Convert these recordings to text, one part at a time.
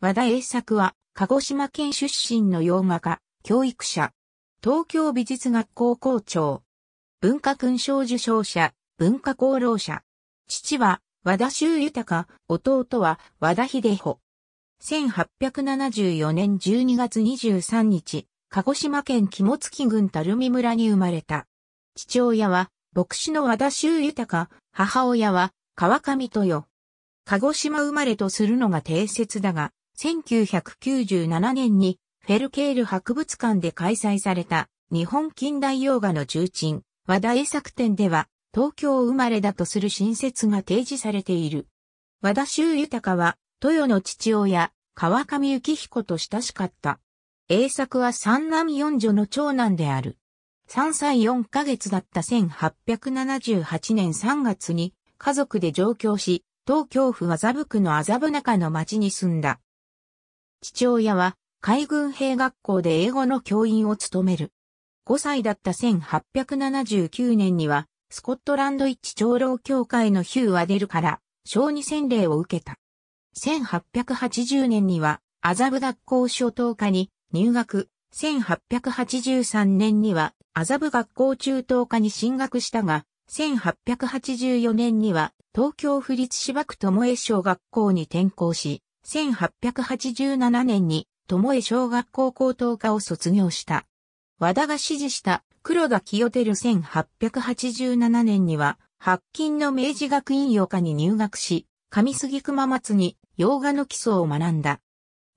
和田栄作は、鹿児島県出身の洋画家、教育者、東京美術学校校長、文化勲章受章者、文化功労者。父は、和田修豊、弟は和田秀穂。1874年12月23日、鹿児島県肝付郡垂水村に生まれた。父親は、牧師の和田修豊、母親は、川上豊。鹿児島生まれとするのが定説だが、1997年にフェルケール博物館で開催された日本近代洋画の重鎮、和田栄作展では東京生まれだとする新説が提示されている。和田修豊は、豊の父親、川上幸彦と親しかった。栄作は三男四女の長男である。3歳4ヶ月だった1878年3月に家族で上京し、東京府麻布区の麻布中の町に住んだ。父親は海軍兵学校で英語の教員を務める。5歳だった1879年には、スコットランド一長老協会のヒュー・アデルから、小児洗礼を受けた。1880年には、麻布学校初等科に入学、1883年には、麻布学校中等科に進学したが、1884年には、東京府立芝区巴小学校に転校し、1887年に、友江小学校高等科を卒業した。和田が指示した黒田清照1887年には、白金の明治学院洋科に入学し、上杉熊松に洋画の基礎を学んだ。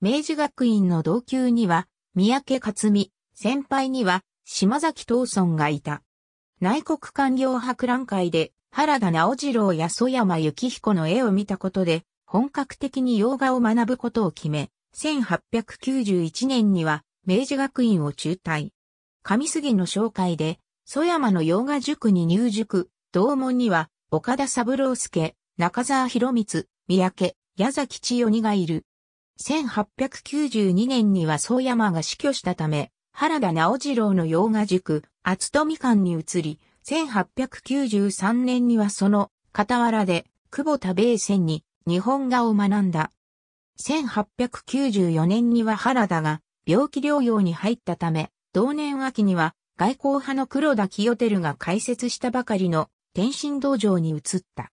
明治学院の同級には、三宅克美、先輩には、島崎藤村がいた。内国官業博覧会で、原田直次郎や曽山幸彦の絵を見たことで、本格的に洋画を学ぶことを決め、1891年には明治学院を中退。上杉の紹介で、蘇山の洋画塾に入塾、同門には岡田三郎介、中沢博光、三宅、矢崎千代にがいる。1892年には宗山が死去したため、原田直次郎の洋画塾、厚富館に移り、1893年にはその傍らで、久保田米線に日本画を学んだ。1894年には原田が病気療養に入ったため、同年秋には外交派の黒田清照が開設したばかりの天津道場に移った。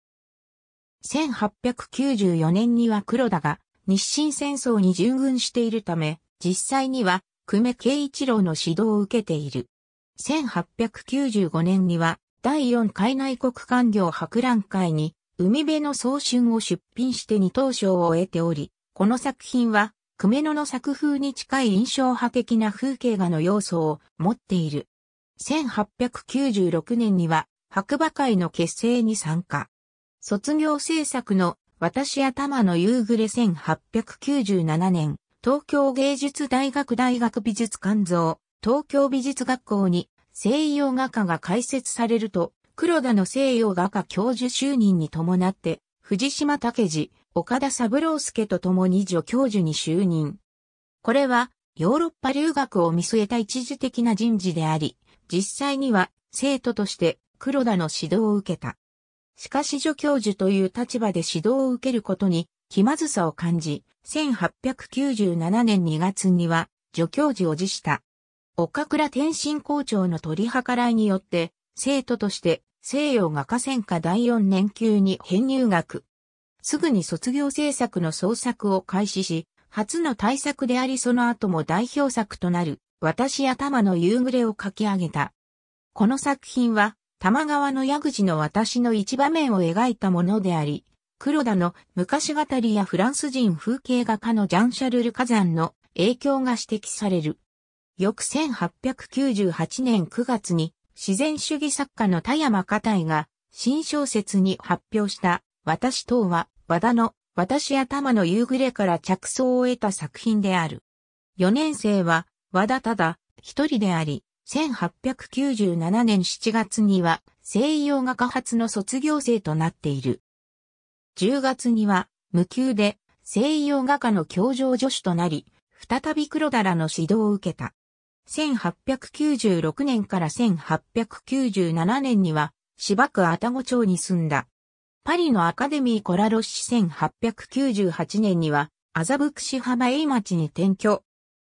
1894年には黒田が日清戦争に従軍しているため、実際には久米慶一郎の指導を受けている。1895年には第4海内国官業博覧会に海辺の早春を出品して二等賞を得ており、この作品は、久米野の作風に近い印象派的な風景画の要素を持っている。1896年には、白馬会の結成に参加。卒業制作の私頭の夕暮れ1897年、東京芸術大学大学美術館像、東京美術学校に西洋画家が開設されると、黒田の西洋画家教授就任に伴って、藤島武次、岡田三郎介と共に助教授に就任。これは、ヨーロッパ留学を見据えた一時的な人事であり、実際には生徒として黒田の指導を受けた。しかし助教授という立場で指導を受けることに気まずさを感じ、1897年2月には助教授を辞した。岡倉天心校長の取り計らいによって、生徒として西洋画家戦火第四年級に編入学。すぐに卒業制作の創作を開始し、初の大作でありその後も代表作となる、私頭の夕暮れを書き上げた。この作品は、玉川の矢口の私の一場面を描いたものであり、黒田の昔語りやフランス人風景画家のジャン・シャルル・火山の影響が指摘される。翌1898年9月に自然主義作家の田山家体が新小説に発表した私等は和田の私頭の夕暮れから着想を得た作品である。4年生は和田ただ一人であり、1897年7月には西洋画家発の卒業生となっている。10月には無給で西洋画家の教場助手となり、再び黒田らの指導を受けた。1896年から1897年には、芝区愛宕町に住んだ。パリのアカデミーコラロッシ1898年には、麻布櫛浜栄町に転居。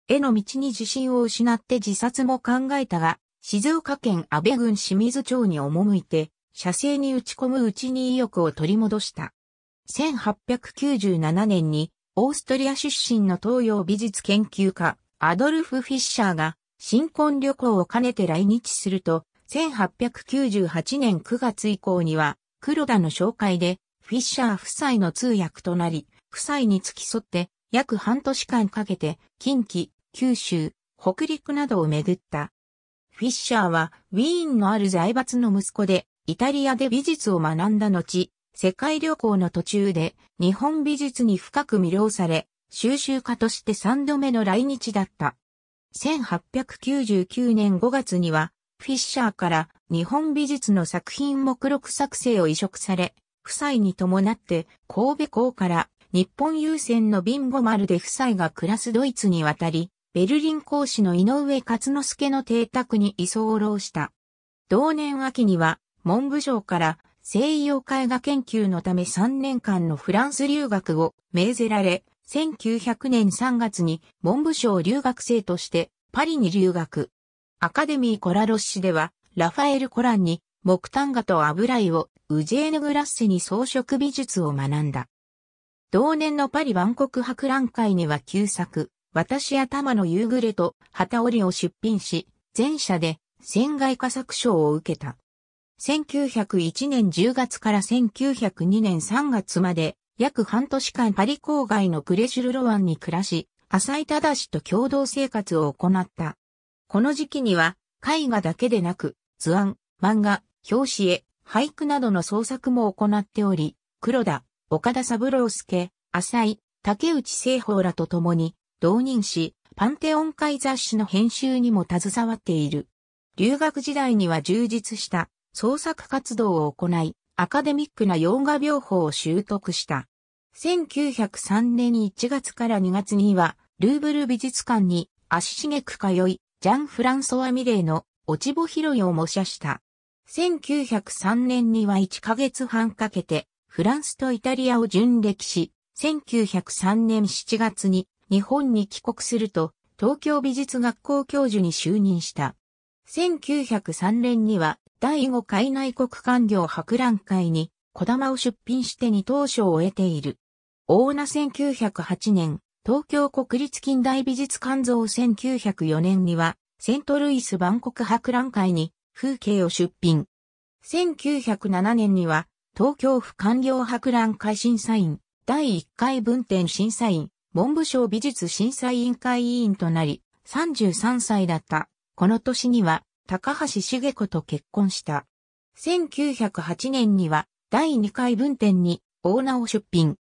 絵の道に自信を失って自殺も考えたが、静岡県安倍郡清水町に赴いて、写生に打ち込むうちに意欲を取り戻した。1897年に、オーストリア出身の東洋美術研究家、アドルフ・フィッシャーが、新婚旅行を兼ねて来日すると、1898年9月以降には、黒田の紹介で、フィッシャー夫妻の通訳となり、夫妻に付き添って、約半年間かけて、近畿、九州、北陸などを巡った。フィッシャーは、ウィーンのある財閥の息子で、イタリアで美術を学んだ後、世界旅行の途中で、日本美術に深く魅了され、収集家として3度目の来日だった。1899年5月には、フィッシャーから日本美術の作品目録作成を移植され、夫妻に伴って神戸港から日本優先のビンゴ丸で夫妻が暮らすドイツに渡り、ベルリン公使の井上勝之助の邸宅に居候した。同年秋には文部省から西洋絵画研究のため3年間のフランス留学を命ぜられ、1900年3月に文部省留学生としてパリに留学。アカデミーコラロッシでは、ラファエル・コランに木炭画と油絵をウジェーヌ・グラッセに装飾美術を学んだ。同年のパリ万国博覧会には旧作、私頭の夕暮れと旗織を出品し、前者で船外化作賞を受けた。1901年10月から1902年3月まで約半年間パリ郊外のクレシュルロワンに暮らし、浅井正と共同生活を行った。この時期には、絵画だけでなく、図案、漫画、表紙絵、俳句などの創作も行っており、黒田、岡田三郎介、浅井、竹内聖法らと共に、同人誌、パンテオン会雑誌の編集にも携わっている。留学時代には充実した創作活動を行い、アカデミックな洋画病法を習得した。1903年1月から2月には、ルーブル美術館に足しげく通い、ジャン・フランソワ・ミレーの落ち穂拾いを模写した。1903年には1ヶ月半かけて、フランスとイタリアを巡歴し、1903年7月に日本に帰国すると、東京美術学校教授に就任した。1903年には第5回内国官業博覧会に、小玉を出品して二等賞を得ている。大名1908年、東京国立近代美術館像1904年には、セントルイス万国博覧会に風景を出品。1907年には、東京府官僚博覧会審査員、第1回文典審査員、文部省美術審査委員会委員となり、33歳だった。この年には、高橋茂子と結婚した。1908年には第2回分店にオーナーを出品。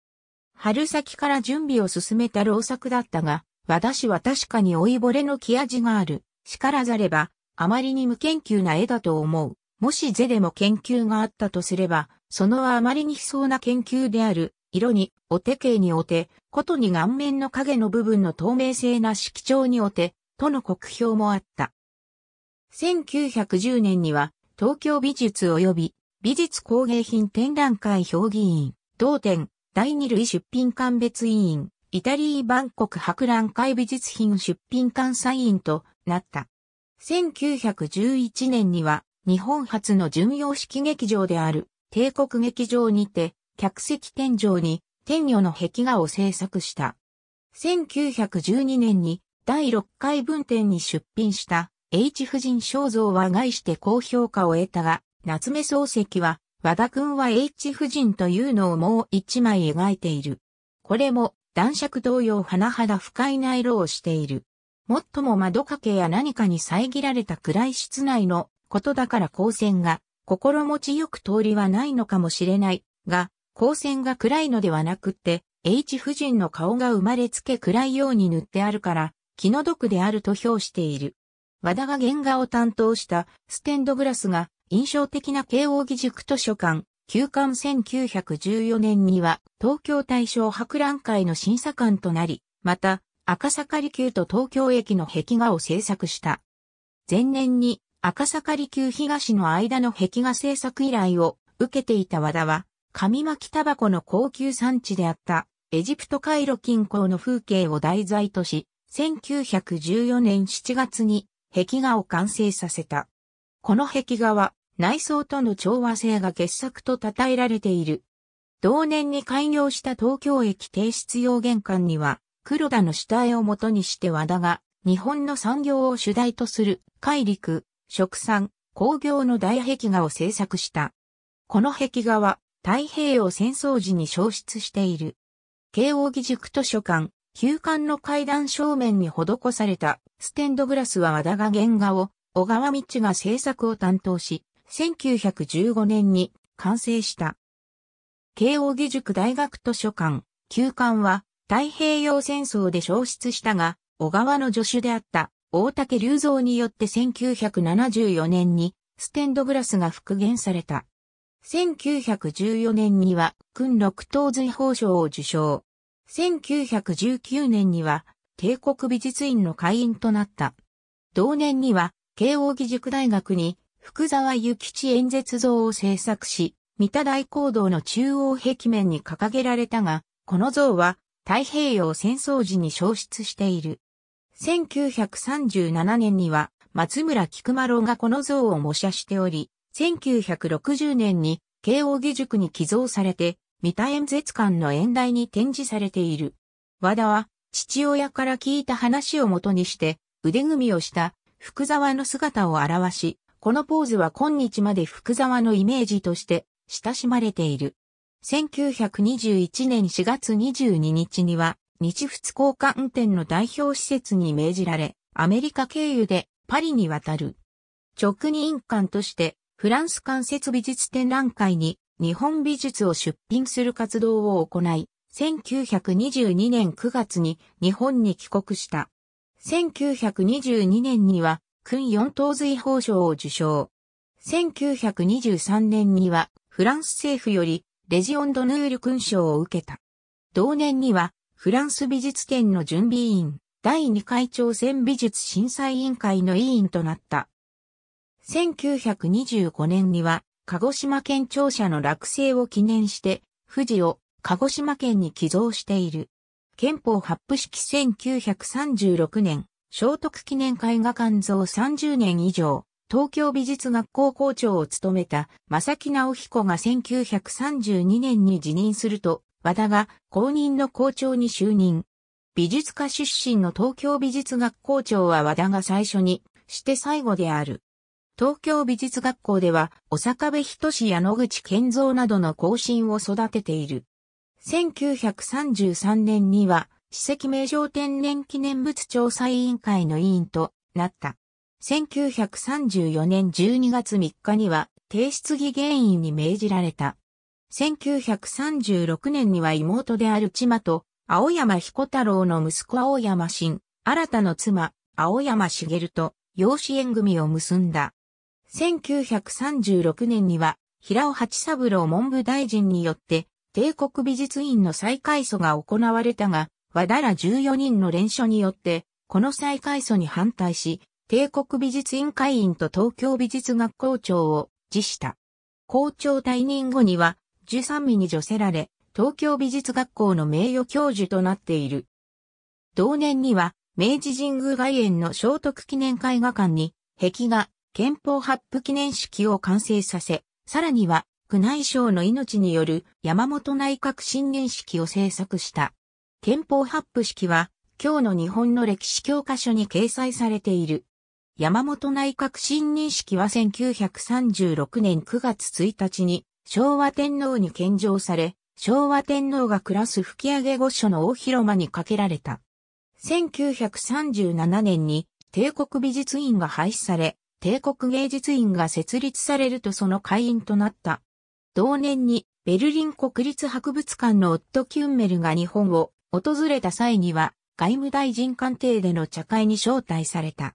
春先から準備を進めた老作だったが、和田氏は確かに老いぼれの気味がある。叱らざれば、あまりに無研究な絵だと思う。もしゼでも研究があったとすれば、そのはあまりに悲壮な研究である。色に、お手形におて、ことに顔面の影の部分の透明性な色調におて、との酷評もあった。1910年には東京美術及び美術工芸品展覧会評議員、同店、第二類出品館別委員、イタリー万国博覧会美術品出品館サインとなった。1911年には日本初の巡洋式劇場である帝国劇場にて客席天井に天女の壁画を制作した。1912年に第6回文展に出品した H 夫人肖像は害して高評価を得たが、夏目漱石は、和田君は H 夫人というのをもう一枚描いている。これも、男爵同様花肌不快な色をしている。もっとも窓掛けや何かに遮られた暗い室内のことだから光線が心持ちよく通りはないのかもしれないが、光線が暗いのではなくって、H 夫人の顔が生まれつけ暗いように塗ってあるから、気の毒であると評している。和田が原画を担当したステンドグラスが印象的な慶応義塾図書館、休館1914年には東京大正博覧会の審査官となり、また赤坂離宮と東京駅の壁画を制作した。前年に赤坂離宮東の間の壁画制作依頼を受けていた和田は、紙巻きタバコの高級産地であったエジプトカイロ近郊の風景を題材とし、1914年7月に壁画を完成させた。この壁画は内装との調和性が傑作と称えられている。同年に開業した東京駅停出用玄関には、黒田の下絵をもとにして和田が、日本の産業を主題とする、海陸、食産、工業の大壁画を制作した。この壁画は、太平洋戦争時に消失している。慶応義塾図書館、旧館の階段正面に施されたステンドグラスは和田が原画を小川道が制作を担当し、1915年に完成した。慶応義塾大学図書館、旧館は太平洋戦争で消失したが、小川の助手であった大竹隆造によって1974年にステンドグラスが復元された。1914年には、訓六等随法賞を受賞。1919年には帝国美術院の会員となった。同年には慶應義塾大学に福沢諭吉演説像を制作し、三田大講堂の中央壁面に掲げられたが、この像は太平洋戦争時に消失している。1937年には松村菊丸がこの像を模写しており、1960年に慶應義塾に寄贈されて三田演説館の演題に展示されている。和田は、父親から聞いた話をもとにして、腕組みをした福沢の姿を表し、このポーズは今日まで福沢のイメージとして親しまれている。1921年4月22日には、日仏交換店の代表施設に命じられ、アメリカ経由でパリに渡る。直任館として、フランス間接美術展覧会に日本美術を出品する活動を行い、1922年9月に日本に帰国した。1922年には、君四等随法賞を受賞。1923年には、フランス政府より、レジオンドヌール勲章を受けた。同年には、フランス美術展の準備委員、第2回朝鮮美術審査委員会の委員となった。1925年には、鹿児島県庁舎の落成を記念して、富士を鹿児島県に寄贈している。憲法発布式1936年、聖徳記念絵画館像30年以上、東京美術学校校長を務めた正木直彦が1932年に辞任すると、和田が公認の校長に就任。美術科出身の東京美術学校長は和田が最初に、して最後である。東京美術学校では、お坂部仁や野口健造などの後進を育てている。1933年には、史跡名城天然記念物調査委員会の委員となった。1934年12月3日には、提出議原因に命じられた。1936年には妹である千葉と、青山彦太郎の息子青山新、新たの妻、青山茂と、養子縁組を結んだ。1936年には、平尾八三郎文部大臣によって、帝国美術院の再改祖が行われたが、和田ら14人の連署によって、この再改祖に反対し、帝国美術院会員と東京美術学校長を辞した。校長退任後には、13位に除せられ、東京美術学校の名誉教授となっている。同年には、明治神宮外苑の聖徳記念絵画館に、壁画、憲法発布記念式を完成させ、さらには、宮内省の命による山本内閣新年式を制作した。憲法発布式は、今日の日本の歴史教科書に掲載されている。山本内閣新年式は1936年9月1日に昭和天皇に献上され、昭和天皇が暮らす吹上御所の大広間にかけられた。1937年に帝国美術院が廃止され、帝国芸術院が設立されるとその会員となった。同年にベルリン国立博物館のオット・キュンメルが日本を訪れた際には外務大臣官邸での茶会に招待された。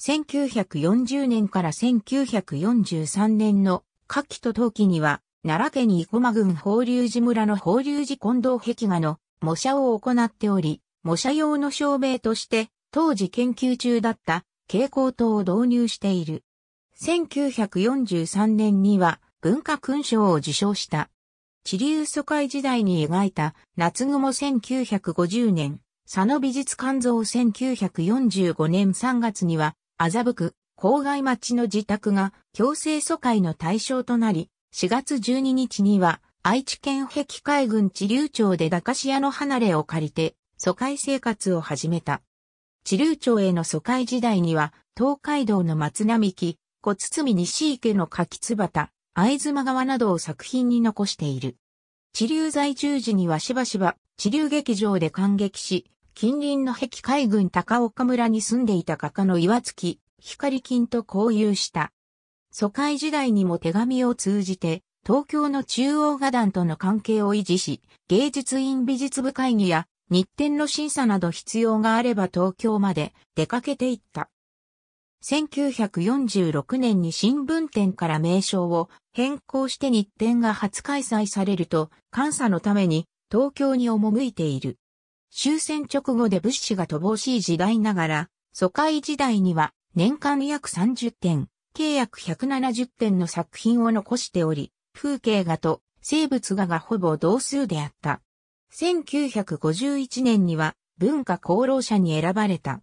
1940年から1943年の夏季と冬季には奈良県生駒郡法隆寺村の法隆寺近藤壁画の模写を行っており、模写用の照明として当時研究中だった蛍光灯を導入している。1943年には文化勲章を受章した。地流疎開時代に描いた夏雲1950年、佐野美術館像1945年3月には、麻布区、郊外町の自宅が強制疎開の対象となり、4月12日には愛知県壁海軍地流町で駄菓子屋の離れを借りて疎開生活を始めた。知流町への疎開時代には、東海道の松並木、小堤西池の柿津藍会妻川などを作品に残している。地流在住時にはしばしば地流劇場で感激し、近隣の壁海軍高岡村に住んでいた画家の岩月、光金と交友した。疎開時代にも手紙を通じて、東京の中央画壇との関係を維持し、芸術院美術部会議や日展の審査など必要があれば東京まで出かけていった。1946年に新聞店から名称を変更して日展が初開催されると、監査のために東京に赴いている。終戦直後で物資が乏しい時代ながら、疎開時代には年間約30点、計約170点の作品を残しており、風景画と生物画がほぼ同数であった。1951年には文化功労者に選ばれた。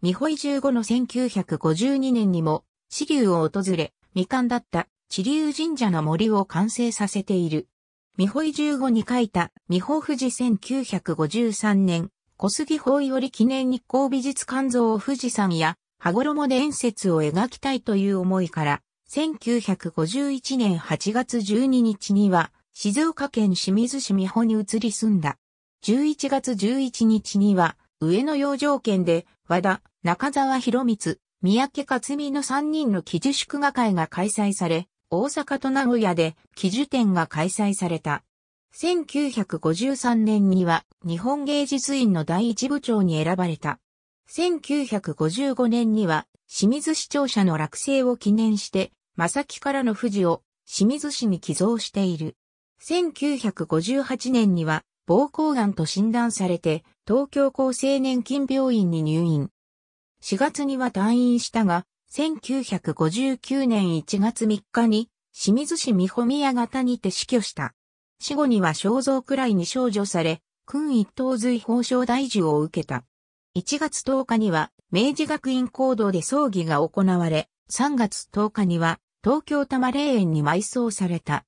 未保十五の1952年にも、地流を訪れ、未完だった地流神社の森を完成させている。未保十五に書いた未保富士1953年、小杉法より記念日光美術館像を富士山や羽衣で演説を描きたいという思いから、1951年8月12日には、静岡県清水市美穂に移り住んだ。11月11日には、上野洋条県で、和田、中沢博光、三宅克美の3人の記事祝賀会が開催され、大阪と名古屋で記事展が開催された。1953年には日本芸術院の第一部長に選ばれた。1955年には清水市庁舎の落成を記念して、正木からの富士を清水市に寄贈している。1958年には膀胱癌と診断されて東京厚生年金病院に入院。4月には退院したが、1959年1月3日に清水市美穂宮型にて死去した。死後には肖像くらいに少女され、君一等随法省大授を受けた。1月10日には明治学院講堂で葬儀が行われ、3月10日には東京多摩霊園に埋葬された。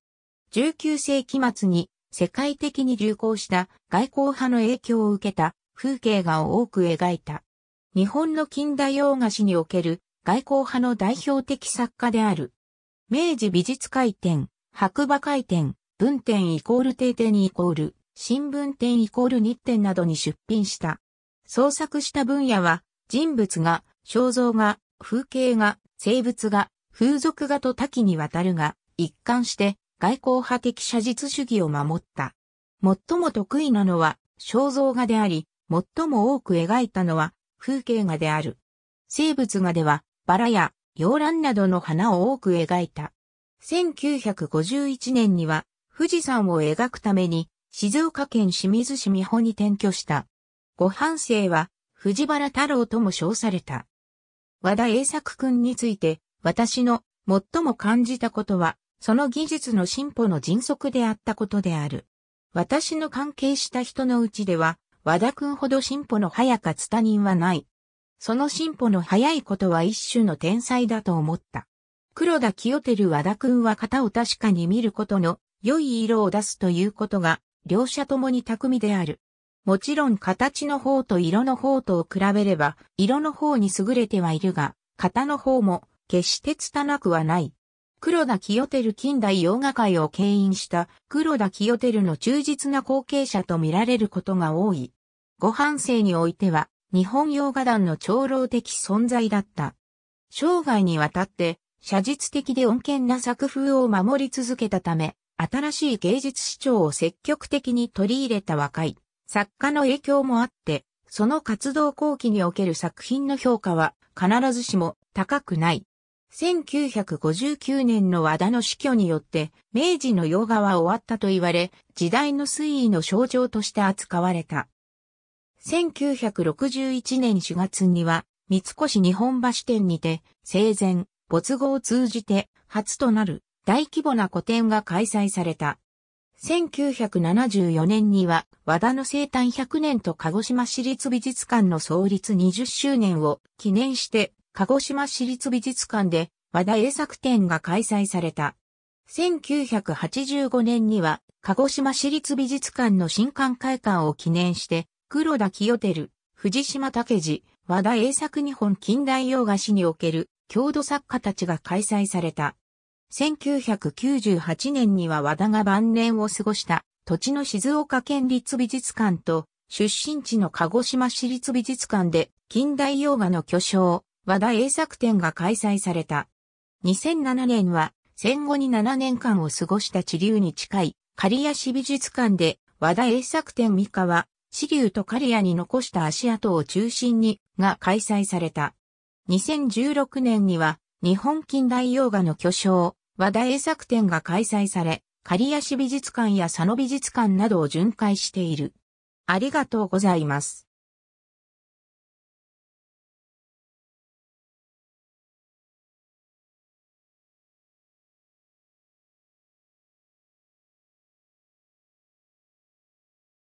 19世紀末に世界的に流行した外交派の影響を受けた風景画を多く描いた。日本の近代洋菓子における外交派の代表的作家である。明治美術会展、白馬会展、文展イコール定展イコール、新聞展イコール日展などに出品した。創作した分野は、人物が、肖像画、風景画、生物画、風俗画と多岐にわたるが、一貫して外交派的写実主義を守った。最も得意なのは肖像画であり、最も多く描いたのは風景画である。生物画ではバラや洋蘭などの花を多く描いた。1951年には富士山を描くために静岡県清水市美穂に転居した。ご半生は藤原太郎とも称された。和田栄作君について私の最も感じたことはその技術の進歩の迅速であったことである。私の関係した人のうちでは、和田くんほど進歩の早かつ他人はない。その進歩の早いことは一種の天才だと思った。黒田清照和田くんは型を確かに見ることの良い色を出すということが、両者ともに巧みである。もちろん形の方と色の方とを比べれば、色の方に優れてはいるが、型の方も決して拙くはない。黒田清照近代洋画界を牽引した黒田清照の忠実な後継者と見られることが多い。ご半生においては、日本洋画団の長老的存在だった。生涯にわたって、写実的で穏健な作風を守り続けたため、新しい芸術視聴を積極的に取り入れた若い作家の影響もあって、その活動後期における作品の評価は必ずしも高くない。1959年の和田の死去によって、明治の洋画は終わったと言われ、時代の推移の象徴として扱われた。1961年4月には、三越日本橋店にて、生前、没後を通じて、初となる大規模な個展が開催された。1974年には、和田の生誕100年と鹿児島市立美術館の創立20周年を記念して鹿児島市立美術館で和田英作展が開催された。1985年には、鹿児島市立美術館の新館開館を記念して、黒田清照、藤島武次、和田英作日本近代洋画史における郷土作家たちが開催された。1998年には和田が晩年を過ごした土地の静岡県立美術館と出身地の鹿児島市立美術館で近代洋画の巨匠和田英作展が開催された。2007年は戦後に7年間を過ごした地流に近い刈谷市美術館で和田英作展三河、地流と刈谷に残した足跡を中心にが開催された。2016年には日本近代洋画の巨匠和田英作展が開催され、刈谷市美術館や佐野美術館などを巡回している。ありがとうございます。